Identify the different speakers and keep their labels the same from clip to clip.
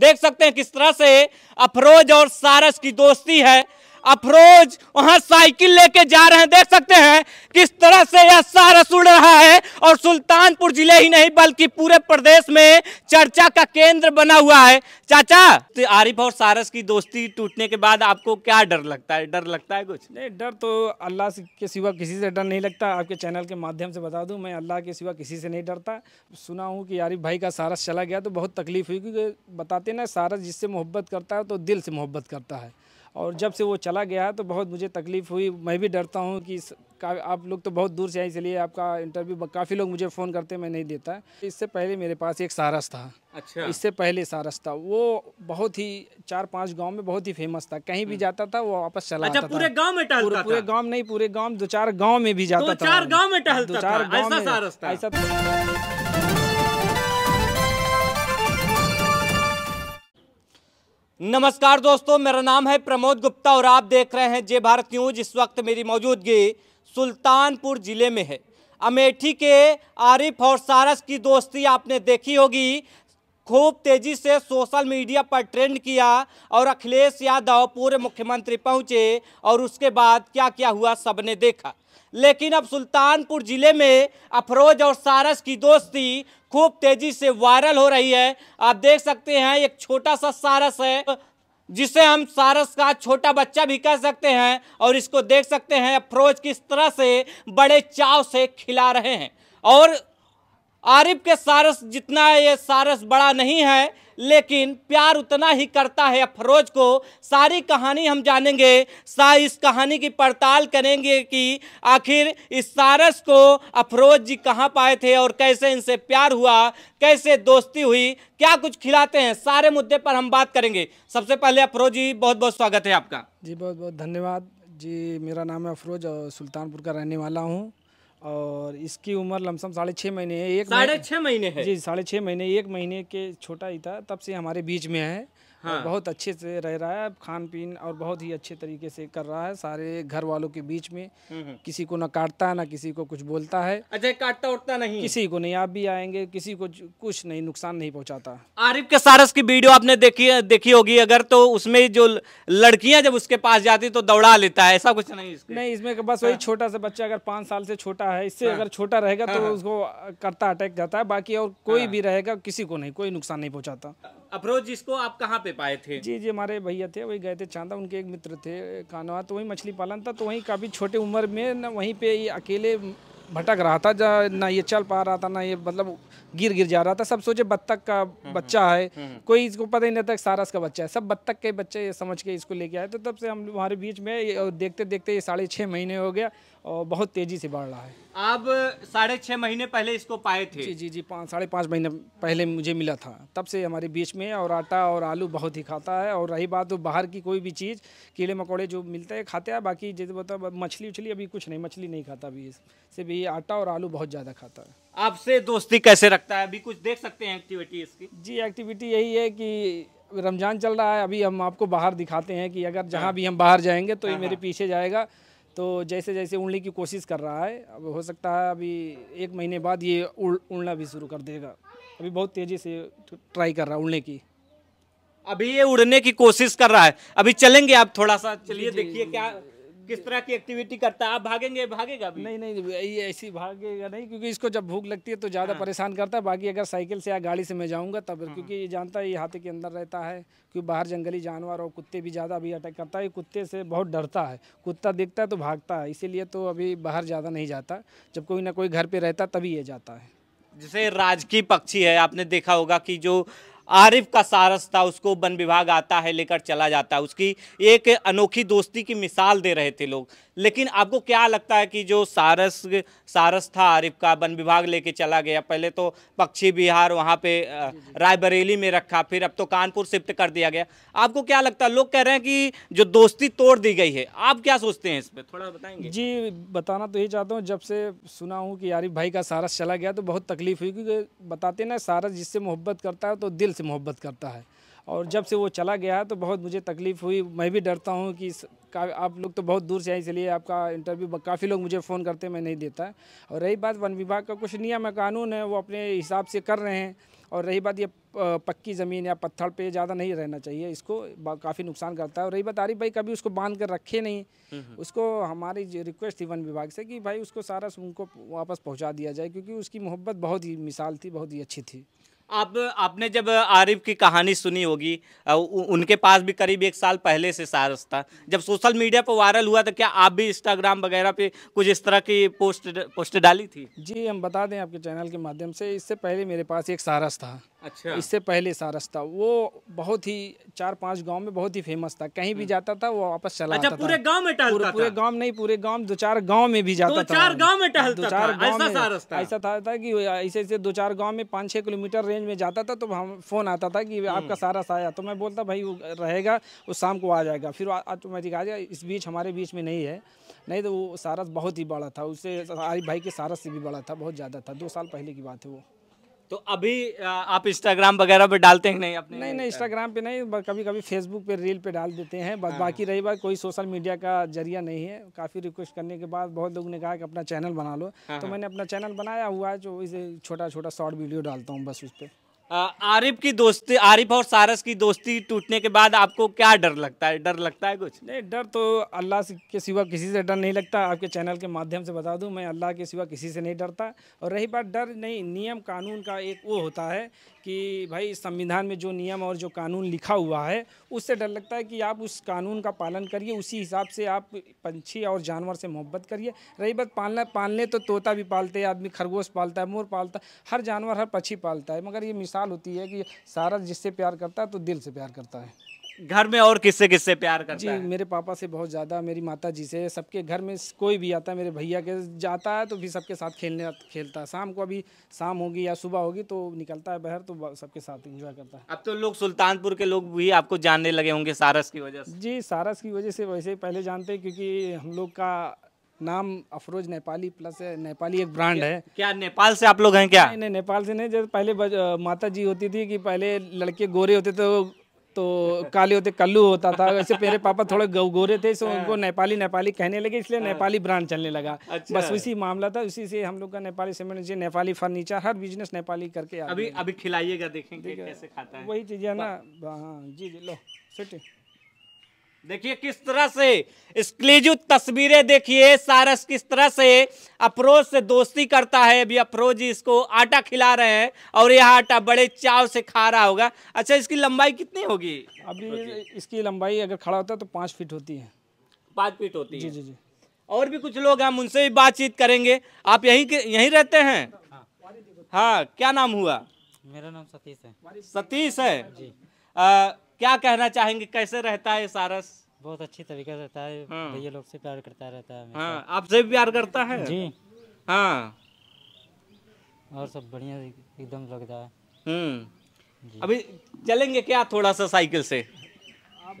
Speaker 1: देख सकते हैं किस तरह से अफरोज और सारस की दोस्ती है अफरोज वहां साइकिल लेके जा रहे हैं देख सकते हैं किस तरह से यह सारस उड़ रहा है और सुल्तानपुर जिले ही नहीं बल्कि पूरे प्रदेश में चर्चा का केंद्र बना हुआ है चाचा तो आरिफ और सारस की दोस्ती टूटने के बाद आपको क्या डर लगता है डर लगता है कुछ
Speaker 2: नहीं डर तो अल्लाह के सिवा किसी से डर नहीं लगता आपके चैनल के माध्यम से बता दूं मैं अल्लाह के सिवा किसी से नहीं डरता सुना हूँ कि आरिफ भाई का सारस चला गया तो बहुत तकलीफ हुई क्योंकि बताते ना सारस जिससे मोहब्बत करता है तो दिल से मोहब्बत करता है और जब से वो चला गया तो बहुत मुझे तकलीफ़ हुई मैं भी डरता हूँ कि आप लोग तो बहुत दूर से आए इसलिए आपका इंटरव्यू काफ़ी लोग मुझे फ़ोन करते मैं नहीं देता इससे पहले मेरे पास एक सारस था अच्छा इससे पहले सारस था वो बहुत ही चार पांच गांव में बहुत ही फेमस था कहीं भी हम्म। जाता था वो वापस चला अच्छा, पूरे गांव में टहलता पूरे, पूरे गांव नहीं पूरे गांव दो चार गांव में भी जाता था चार गाँव में टहलता दो चार गांव में
Speaker 1: ऐसा था तो- नमस्कार दोस्तों मेरा नाम है प्रमोद गुप्ता और आप देख रहे हैं जे भारत न्यूज इस वक्त मेरी मौजूदगी सुल्तानपुर ज़िले में है अमेठी के आरिफ और सारस की दोस्ती आपने देखी होगी खूब तेजी से सोशल मीडिया पर ट्रेंड किया और अखिलेश यादव पूरे मुख्यमंत्री पहुंचे और उसके बाद क्या क्या हुआ सबने देखा लेकिन अब सुल्तानपुर ज़िले में अफरोज और सारस की दोस्ती खूब तेज़ी से वायरल हो रही है आप देख सकते हैं एक छोटा सा सारस है जिसे हम सारस का छोटा बच्चा भी कह सकते हैं और इसको देख सकते हैं अफरोज किस तरह से बड़े चाव से खिला रहे हैं और आरिफ के सारस जितना ये सारस बड़ा नहीं है लेकिन प्यार उतना ही करता है अफरोज को सारी कहानी हम जानेंगे सा इस कहानी की पड़ताल करेंगे कि आखिर इस सारस को अफरोज जी कहाँ पाए थे और कैसे इनसे प्यार हुआ कैसे दोस्ती हुई क्या कुछ खिलाते हैं सारे मुद्दे पर हम बात करेंगे सबसे पहले अफरोज जी बहुत बहुत स्वागत है आपका जी बहुत बहुत धन्यवाद
Speaker 2: जी मेरा नाम है अफरोज और सुल्तानपुर का रहने वाला हूँ और इसकी उम्र लमसम साढ़े छः महीने है एक साढ़े छः महीने है जी साढ़े छः महीने एक महीने के छोटा ही था तब से हमारे बीच में है हाँ। बहुत अच्छे से रह रहा है खान पीन और बहुत ही अच्छे तरीके से कर रहा है सारे घर वालों के बीच में हम्म, हम्म। किसी को ना काटता है ना किसी को कुछ बोलता है
Speaker 1: अजय अच्छा, काटता उठता नहीं किसी
Speaker 2: को नहीं आप भी आएंगे किसी को कुछ नहीं नुकसान नहीं पहुंचाता
Speaker 1: आरिफ के सारस की वीडियो आपने देखी देखी होगी अगर तो उसमें जो लड़कियां जब उसके पास जाती तो दौड़ा लेता है ऐसा कुछ नहीं
Speaker 2: नहीं इसमें बस वही हाँ। छोटा सा बच्चा अगर पाँच साल से छोटा होता है इससे हाँ, अगर छोटा रहेगा तो हाँ, तो उसको करता अटैक जाता है बाकी और कोई हाँ, भी रहेगा किसी को नहीं कोई नुकसान नहीं पहुंचाता
Speaker 1: अप्रोच जिसको आप कहाँ पे पाए थे जी जी
Speaker 2: हमारे भैया थे वही गए थे चांदा उनके एक मित्र थे कानवा तो वही मछली पालन था तो वही काफ़ी छोटे उम्र में न वहीं पे अकेले भटक रहा था जहाँ ना ये चल पा रहा था ना ये मतलब गिर गिर जा रहा था सब सोचे बत्तख का हम्म, हम्म, बच्चा है हम्म, कोई इसको पता ही नहीं था सारस का बच्चा है सब बत्तख के बच्चे समझ के इसको लेके आए तो तब से हम हमारे बीच में देखते देखते ये साढ़े छः महीने हो गया और बहुत तेज़ी से बढ़ रहा है
Speaker 1: आप साढ़े छः महीने पहले इसको पाए थे जी जी जी पाँच साढ़े पाँच
Speaker 2: महीने पहले मुझे मिला था तब
Speaker 1: से हमारे बीच में और
Speaker 2: आटा और आलू बहुत ही खाता है और रही बात तो बाहर की कोई भी चीज़ कीड़े मकोड़े जो मिलते हैं खाते हैं बाकी जैसे बताओ मछली उछली अभी कुछ नहीं मछली नहीं खाता अभी इससे भी आटा और आलू बहुत ज़्यादा खाता है
Speaker 1: आपसे दोस्ती कैसे रखता है अभी कुछ देख सकते हैं एक्टिविटी इसकी जी एक्टिविटी यही है कि
Speaker 2: रमज़ान चल रहा है अभी हम आपको बाहर दिखाते हैं कि अगर जहाँ हाँ। भी हम बाहर जाएंगे तो ये हाँ, मेरे हाँ। पीछे जाएगा तो जैसे जैसे उड़ने की कोशिश कर रहा है अब हो सकता है अभी एक महीने बाद ये उड़ उड़ना भी शुरू कर देगा अभी बहुत तेज़ी से ट्राई कर रहा है उड़ने की
Speaker 1: अभी ये उड़ने की कोशिश कर रहा है अभी चलेंगे आप थोड़ा सा चलिए देखिए क्या किस तरह की एक्टिविटी करता है आप भागेंगे भागेगा भी नहीं नहीं ये ऐसी भागेगा नहीं क्योंकि इसको जब
Speaker 2: भूख लगती है तो ज़्यादा हाँ। परेशान करता है बाकी अगर साइकिल से या गाड़ी से मैं जाऊँगा तब हाँ। क्योंकि ये जानता है ये हाथी के अंदर रहता है क्योंकि बाहर जंगली जानवर और कुत्ते भी ज़्यादा अभी अटैक करता है कुत्ते से बहुत डरता है कुत्ता दिखता है तो भागता है इसीलिए तो अभी बाहर ज़्यादा नहीं जाता जब कोई ना कोई घर पर रहता तभी ये जाता है
Speaker 1: जैसे राजकीय पक्षी है आपने देखा होगा कि जो आरिफ का सारस था उसको वन विभाग आता है लेकर चला जाता है उसकी एक अनोखी दोस्ती की मिसाल दे रहे थे लोग लेकिन आपको क्या लगता है कि जो सारस सारस था आरिफ का वन विभाग लेके चला गया पहले तो पक्षी बिहार वहाँ पे रायबरेली में रखा फिर अब तो कानपुर शिफ्ट कर दिया गया आपको क्या लगता है लोग कह रहे हैं कि जो दोस्ती तोड़ दी गई है आप क्या सोचते हैं इस पर थोड़ा बताएंगे
Speaker 2: जी बताना तो यही चाहता हूँ जब से सुना हूँ कि आरिफ भाई का सारस चला गया तो बहुत तकलीफ हुई क्योंकि बताते ना सारस जिससे मोहब्बत करता है तो दिल से मोहब्बत करता है और जब से वो चला गया तो बहुत मुझे तकलीफ़ हुई मैं भी डरता हूँ कि आप लोग तो बहुत दूर से आए इसलिए आपका इंटरव्यू काफ़ी लोग मुझे फ़ोन करते मैं नहीं देता और रही बात वन विभाग का कुछ नियम है कानून है वो अपने हिसाब से कर रहे हैं और रही बात ये पक्की ज़मीन या पत्थर पे ज़्यादा नहीं रहना चाहिए इसको काफ़ी नुकसान करता है और रही बात आरिफ भाई कभी उसको बांध कर रखे नहीं, नहीं। हम्म, हम्म। उसको हमारी रिक्वेस्ट थी वन विभाग से कि भाई उसको सारा उनको वापस पहुँचा दिया जाए क्योंकि उसकी मोहब्बत बहुत ही मिसाल थी बहुत ही अच्छी थी
Speaker 1: आप आपने जब आरिफ की कहानी सुनी होगी उनके पास भी करीब एक साल पहले से सारस था जब सोशल मीडिया पर वायरल हुआ तो क्या आप भी इंस्टाग्राम वगैरह पे कुछ इस तरह की पोस्ट पोस्ट डाली थी
Speaker 2: जी हम बता दें आपके चैनल के माध्यम से इससे पहले मेरे पास एक सारस था अच्छा इससे पहले सारस था वो बहुत ही चार पांच गांव में बहुत ही फेमस था कहीं भी हम्म। जाता था वो वापस चला अच्छा, पूरे गांव में टहलता पूरे गांव नहीं पूरे गांव दो चार गांव में भी जाता था चार गांव में टहलता था ऐसा था कि ऐसे ऐसे दो चार गांव में पाँच छह किलोमीटर रेंज में जाता था तो हम फ़ोन आता था कि आपका हम्म। सारा साया तो मैं बोलता भाई वो रहेगा वो शाम को आ जाएगा फिर ऑटोमेटिक आ जाएगा इस बीच हमारे बीच में नहीं है नहीं तो वो सारस बहुत ही बड़ा था उससे आरिफ भाई के सारस से भी बड़ा था बहुत ज़्यादा था दो
Speaker 1: साल पहले की बात है वो तो अभी आप इंस्टाग्राम वगैरह पे डालते हैं नहीं अपने नहीं नहीं
Speaker 2: इंस्टाग्राम पे नहीं कभी कभी फेसबुक पे रील पे डाल देते हैं बस हाँ। बाकी रही बात कोई सोशल मीडिया का जरिया नहीं है काफ़ी रिक्वेस्ट करने के बाद बहुत लोगों ने कहा कि अपना चैनल बना लो हाँ, तो हाँ। मैंने अपना चैनल बनाया हुआ है जो
Speaker 1: इसे छोटा छोटा शॉर्ट वीडियो डालता हूँ बस उस पर आरिफ की दोस्ती आरिफ और सारस की दोस्ती टूटने के बाद आपको क्या डर लगता है डर लगता है कुछ नहीं डर तो अल्लाह के
Speaker 2: सिवा किसी से डर नहीं लगता आपके चैनल के माध्यम से बता दूं मैं अल्लाह के सिवा किसी से नहीं डरता और रही बात डर नहीं नियम कानून का एक वो होता है कि भाई संविधान में जो नियम और जो कानून लिखा हुआ है उससे डर लगता है कि आप उस कानून का पालन करिए उसी हिसाब से आप पंछी और जानवर से मोहब्बत करिए रही बात पालना पालने तो तोता भी पालते हैं आदमी खरगोश पालता है मोर पालता है हर जानवर हर पक्षी पालता है मगर ये मिसाल मिसाल होती है कि सारा जिससे प्यार करता है तो दिल से प्यार करता है
Speaker 1: घर में और किससे किससे प्यार करता जी, है जी
Speaker 2: मेरे पापा से बहुत ज़्यादा मेरी माता जी से सबके घर में कोई भी आता है मेरे भैया के जाता है तो भी सबके साथ खेलने खेलता है शाम को अभी शाम होगी या सुबह होगी तो निकलता है बाहर तो सबके साथ एंजॉय करता है
Speaker 1: अब तो लोग सुल्तानपुर के लोग भी आपको जानने लगे होंगे सारस की वजह से जी सारस की वजह से वैसे पहले जानते क्योंकि
Speaker 2: हम लोग का नाम अफरोज नेपाली प्लस है नेपाली एक ब्रांड है क्या नेपाल से आप लोग हैं क्या नहीं, नहीं नेपाल से नहीं जैसे पहले माता जी होती थी कि पहले लड़के गोरे होते थे तो काले होते कल्लू होता था वैसे मेरे पापा थोड़े गोरे थे सो हाँ। उनको नेपाली नेपाली कहने लगे इसलिए हाँ। नेपाली
Speaker 1: ब्रांड चलने लगा अच्छा। बस उसी
Speaker 2: मामला था उसी से हम लोग का नेपाली सीमेंट नेपाली फर्नीचर हर बिजनेस नेपाली करके अभी
Speaker 1: अभी खिलाइएगा देखेंगे कैसे खाता है वही चीज़ है ना हाँ जी जी लो देखिए किस तरह से स्क्लेजु तस्वीरें देखिए सारस किस तरह से अफरोज से दोस्ती करता है अभी अफरोज इसको आटा खिला रहे हैं और यह आटा बड़े चाव से खा रहा होगा अच्छा इसकी लंबाई कितनी होगी अभी इसकी लंबाई अगर खड़ा होता है तो पाँच फीट होती है पाँच फीट होती जी है जी जी जी और भी कुछ लोग हम उनसे भी बातचीत करेंगे आप यहीं यहीं रहते हैं हाँ क्या नाम हुआ मेरा नाम सतीश है सतीश है जी क्या कहना चाहेंगे कैसे रहता है सारस बहुत अच्छी तरीके से रहता है हाँ। भैया लोग से प्यार करता रहता है हाँ, आपसे भी प्यार करता है जी हाँ और सब बढ़िया एकदम लगता है हम्म। अभी चलेंगे क्या थोड़ा सा साइकिल से
Speaker 2: आप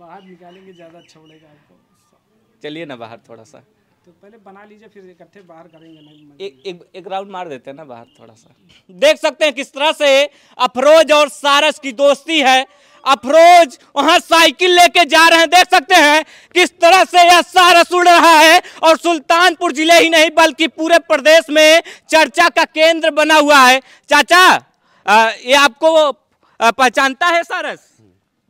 Speaker 2: बाहर निकालेंगे ज़्यादा अच्छा पड़ेगा आपको
Speaker 1: चलिए ना बाहर थोड़ा सा
Speaker 2: तो पहले बना लीजिए फिर इकट्ठे बाहर करेंगे
Speaker 1: एक एक, एक राउंड मार देते हैं ना बाहर थोड़ा सा देख सकते हैं किस तरह से अफरोज और सारस की दोस्ती है अफरोज वहां साइकिल लेके जा रहे हैं देख सकते हैं किस तरह से यह सारस उड़ रहा है और सुल्तानपुर जिले ही नहीं बल्कि पूरे प्रदेश में चर्चा का केंद्र बना हुआ है चाचा ये आपको पहचानता है सारस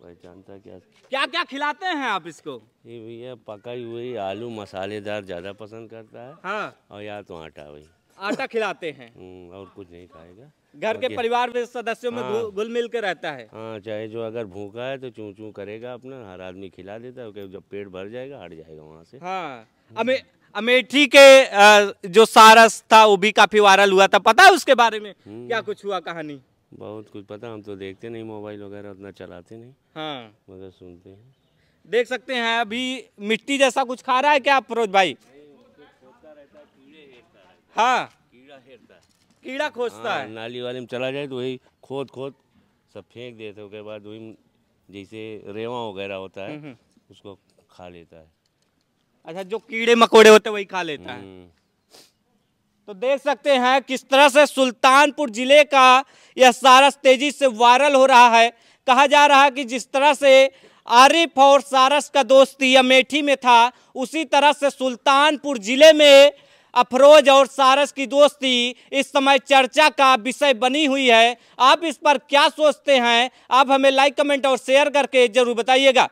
Speaker 1: पहचानता क्या क्या क्या खिलाते हैं आप इसको ये भैया पकाई हुई आलू मसालेदार ज्यादा पसंद करता है हाँ और या तो आटा भाई आटा खिलाते हैं हम्म, और कुछ नहीं खाएगा घर के परिवार में सदस्यों में हाँ, घुल मिल के रहता है हाँ चाहे जो अगर भूखा है तो चू चू करेगा अपना हर आदमी खिला देता है जब पेट भर जाएगा हट जाएगा वहाँ से हाँ अमे अमेठी के जो सारस था वो भी काफी वायरल हुआ था पता है उसके बारे में हम्म। क्या कुछ हुआ कहानी बहुत कुछ पता हम तो देखते नहीं मोबाइल वगैरह उतना चलाते नहीं हाँ मगर सुनते हैं देख सकते हैं अभी मिट्टी जैसा कुछ खा रहा है क्या फरोज भाई हाँ कीड़ा कीड़ा खोजता हाँ, है नाली वाले में चला जाए तो वही खोद खोद सब फेंक देते उसके बाद वही जैसे रेवा वगैरह होता है हम्म, हम्म। उसको खा लेता है अच्छा जो कीड़े मकोड़े होते हैं वही खा लेता है हम्म। तो देख सकते हैं किस तरह से सुल्तानपुर ज़िले का यह सारस तेज़ी से वायरल हो रहा है कहा जा रहा है कि जिस तरह से आरिफ और सारस का दोस्ती अमेठी में था उसी तरह से सुल्तानपुर ज़िले में अफरोज और सारस की दोस्ती इस समय चर्चा का विषय बनी हुई है आप इस पर क्या सोचते हैं आप हमें लाइक कमेंट और शेयर करके जरूर बताइएगा